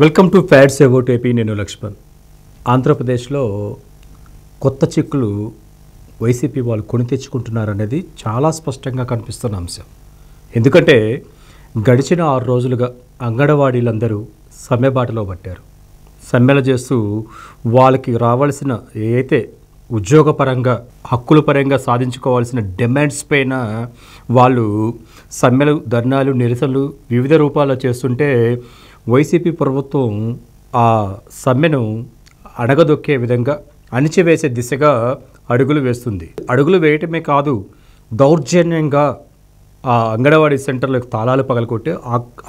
welcome to facts about AP నేను లక్ష్మణ్ ఆంధ్రప్రదేశ్లో కొత్త చిక్కులు వైసీపీ వాళ్ళు కొని తెచ్చుకుంటున్నారనేది చాలా స్పష్టంగా కనిపిస్తున్న అంశం ఎందుకంటే గడిచిన ఆరు రోజులుగా సమ్మె సమ్మెబాటలో పట్టారు సమ్మెలు చేస్తూ వాళ్ళకి రావాల్సిన ఏదైతే ఉద్యోగపరంగా హక్కుల పరంగా సాధించుకోవాల్సిన డిమాండ్స్ పైన వాళ్ళు సమ్మెలు ధర్నాలు నిరసనలు వివిధ రూపాల్లో చేస్తుంటే వైసీపీ ప్రభుత్వం ఆ సమ్మెను అడగదొక్కే విధంగా అణిచివేసే దిశగా అడుగులు వేస్తుంది అడుగులు వేయటమే కాదు దౌర్జన్యంగా ఆ అంగన్వాడీ సెంటర్లకు తాళాలు పగలకొట్టి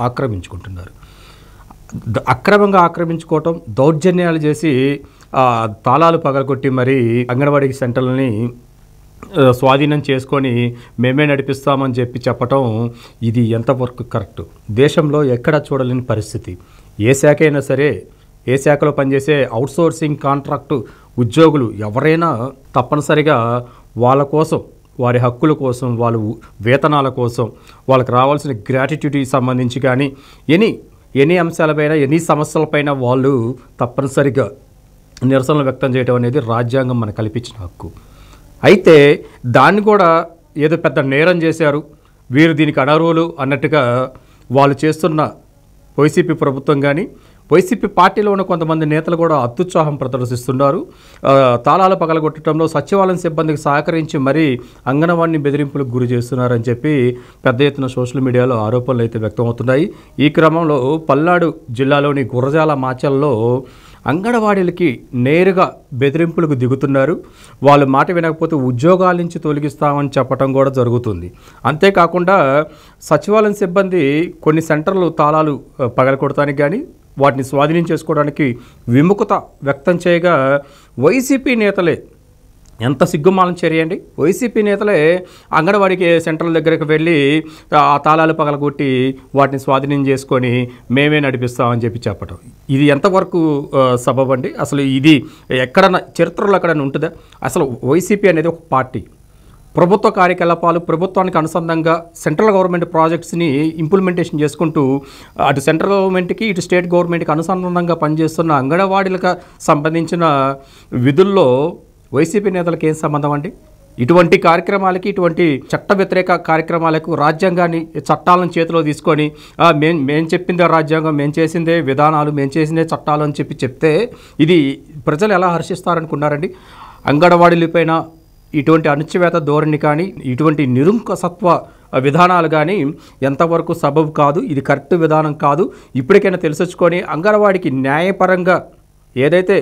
ఆక్రమించుకుంటున్నారు అక్రమంగా ఆక్రమించుకోవటం దౌర్జన్యాలు చేసి తాళాలు పగలకొట్టి మరి అంగన్వాడీ సెంటర్లని స్వాధీనం చేసుకొని మేమే నడిపిస్తామని చెప్పి చెప్పటం ఇది ఎంతవరకు కరెక్ట్ దేశంలో ఎక్కడ చూడలేని పరిస్థితి ఏ శాఖ అయినా సరే ఏ శాఖలో పనిచేసే అవుట్సోర్సింగ్ కాంట్రాక్టు ఉద్యోగులు ఎవరైనా తప్పనిసరిగా వాళ్ళ కోసం వారి హక్కుల కోసం వాళ్ళ వేతనాల కోసం వాళ్ళకి రావాల్సిన గ్రాటిట్యూడ్కి సంబంధించి కానీ ఎనీ ఎన్ని అంశాలపైన ఎన్ని సమస్యలపైన వాళ్ళు తప్పనిసరిగా నిరసనలు వ్యక్తం చేయడం అనేది రాజ్యాంగం మనకు కల్పించిన హక్కు అయితే దాన్ని కూడా ఏదో పెద్ద నేరం చేశారు వీరు దీనికి అనర్హులు అన్నట్టుగా వాళ్ళు చేస్తున్న వైసీపీ ప్రభుత్వం కానీ వైసీపీ పార్టీలో ఉన్న కొంతమంది నేతలు కూడా అత్యుత్సాహం ప్రదర్శిస్తున్నారు తాళాలు పగలగొట్టడంలో సచివాలయం సిబ్బందికి సహకరించి మరీ అంగన్వాడిని బెదిరింపులకు గురి చేస్తున్నారని చెప్పి పెద్ద ఎత్తున సోషల్ మీడియాలో ఆరోపణలు అయితే వ్యక్తమవుతున్నాయి ఈ క్రమంలో పల్నాడు జిల్లాలోని గుర్రజాల మాచల్లో అంగన్వాడీలకి నేరుగా బెదిరింపులకు దిగుతున్నారు వాళ్ళు మాట వినకపోతే ఉద్యోగాల నుంచి తొలగిస్తామని చెప్పడం కూడా జరుగుతుంది అంతేకాకుండా సచివాలయం సిబ్బంది కొన్ని సెంటర్లు తాళాలు పగలకొడటానికి కానీ వాటిని స్వాధీనం చేసుకోవడానికి విముఖత వ్యక్తం చేయగా వైసీపీ నేతలే ఎంత సిగ్గుమాలం చర్యండి వైసీపీ నేతలే అంగన్వాడికి సెంట్రల్ దగ్గరకు వెళ్ళి ఆ తాళాలు పగలగొట్టి వాటిని స్వాధీనం చేసుకొని మేమే నడిపిస్తామని చెప్పి చెప్పడం ఇది ఎంతవరకు అండి అసలు ఇది ఎక్కడ చరిత్రలో ఎక్కడైనా ఉంటుందా అసలు వైసీపీ అనేది ఒక పార్టీ ప్రభుత్వ కార్యకలాపాలు ప్రభుత్వానికి అనుసంధంగా సెంట్రల్ గవర్నమెంట్ ప్రాజెక్ట్స్ని ఇంప్లిమెంటేషన్ చేసుకుంటూ అటు సెంట్రల్ గవర్నమెంట్కి ఇటు స్టేట్ గవర్నమెంట్కి అనుసంధానంగా పనిచేస్తున్న అంగన్వాడీలకు సంబంధించిన విధుల్లో వైసీపీ నేతలకు ఏం సంబంధం అండి ఇటువంటి కార్యక్రమాలకి ఇటువంటి చట్ట వ్యతిరేక కార్యక్రమాలకు రాజ్యాంగాన్ని చట్టాలను చేతిలో తీసుకొని మేం మేం చెప్పిందే రాజ్యాంగం మేం చేసిందే విధానాలు మేం చేసిందే చట్టాలు అని చెప్పి చెప్తే ఇది ప్రజలు ఎలా హర్షిస్తారనుకున్నారండి పైన ఇటువంటి అణచివేత ధోరణి కానీ ఇటువంటి నిరుంకసత్వ విధానాలు కానీ ఎంతవరకు సబబు కాదు ఇది కరెక్ట్ విధానం కాదు ఇప్పటికైనా తెలిసొచ్చుకొని అంగడవాడికి న్యాయపరంగా ఏదైతే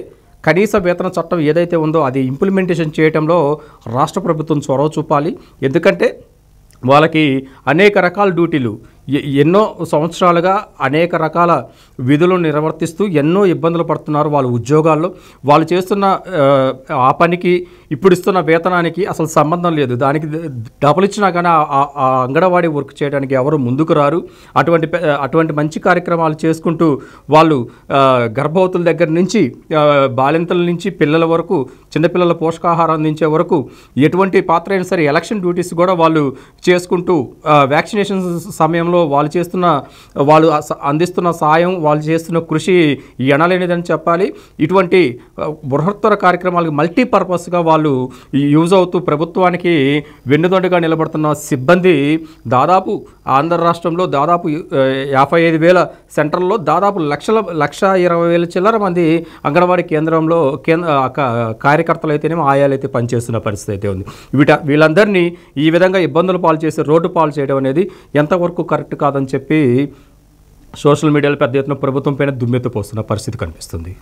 కనీస వేతన చట్టం ఏదైతే ఉందో అది ఇంప్లిమెంటేషన్ చేయడంలో రాష్ట్ర ప్రభుత్వం చొరవ చూపాలి ఎందుకంటే వాళ్ళకి అనేక రకాల డ్యూటీలు ఎన్నో సంవత్సరాలుగా అనేక రకాల విధులు నిర్వర్తిస్తూ ఎన్నో ఇబ్బందులు పడుతున్నారు వాళ్ళ ఉద్యోగాల్లో వాళ్ళు చేస్తున్న ఆ పనికి ఇప్పుడు ఇస్తున్న వేతనానికి అసలు సంబంధం లేదు దానికి డబ్బులు ఇచ్చినా కానీ ఆ అంగన్వాడీ వర్క్ చేయడానికి ఎవరు ముందుకు రారు అటువంటి అటువంటి మంచి కార్యక్రమాలు చేసుకుంటూ వాళ్ళు గర్భవతుల దగ్గర నుంచి బాలింతల నుంచి పిల్లల వరకు చిన్నపిల్లల పోషకాహారం అందించే వరకు ఎటువంటి పాత్ర అయినా సరే ఎలక్షన్ డ్యూటీస్ కూడా వాళ్ళు చేసుకుంటూ వ్యాక్సినేషన్ సమయంలో విషయంలో వాళ్ళు చేస్తున్న వాళ్ళు అందిస్తున్న సాయం వాళ్ళు చేస్తున్న కృషి ఎనలేనిదని చెప్పాలి ఇటువంటి బృహత్తర కార్యక్రమాలకు మల్టీపర్పస్గా వాళ్ళు యూజ్ అవుతూ ప్రభుత్వానికి వెన్నుదొండగా నిలబడుతున్న సిబ్బంది దాదాపు ఆంధ్ర రాష్ట్రంలో దాదాపు యాభై ఐదు వేల సెంటర్లో దాదాపు లక్షల లక్ష ఇరవై వేల చిల్లర మంది అంగన్వాడీ కేంద్రంలో కేంద్ర కార్యకర్తలు అయితేనేమో ఆయాలు అయితే పనిచేస్తున్న పరిస్థితి అయితే ఉంది వీట వీళ్ళందరినీ ఈ విధంగా ఇబ్బందులు పాలు చేసి రోడ్డు పాలు చేయడం అనేది ఎంతవరకు కరెక్ట్ కరెక్ట్ కాదని చెప్పి సోషల్ మీడియాలో పెద్ద ఎత్తున ప్రభుత్వం పైన దుమ్మెత్తిపోస్తున్న పరిస్థితి కనిపిస్తుంది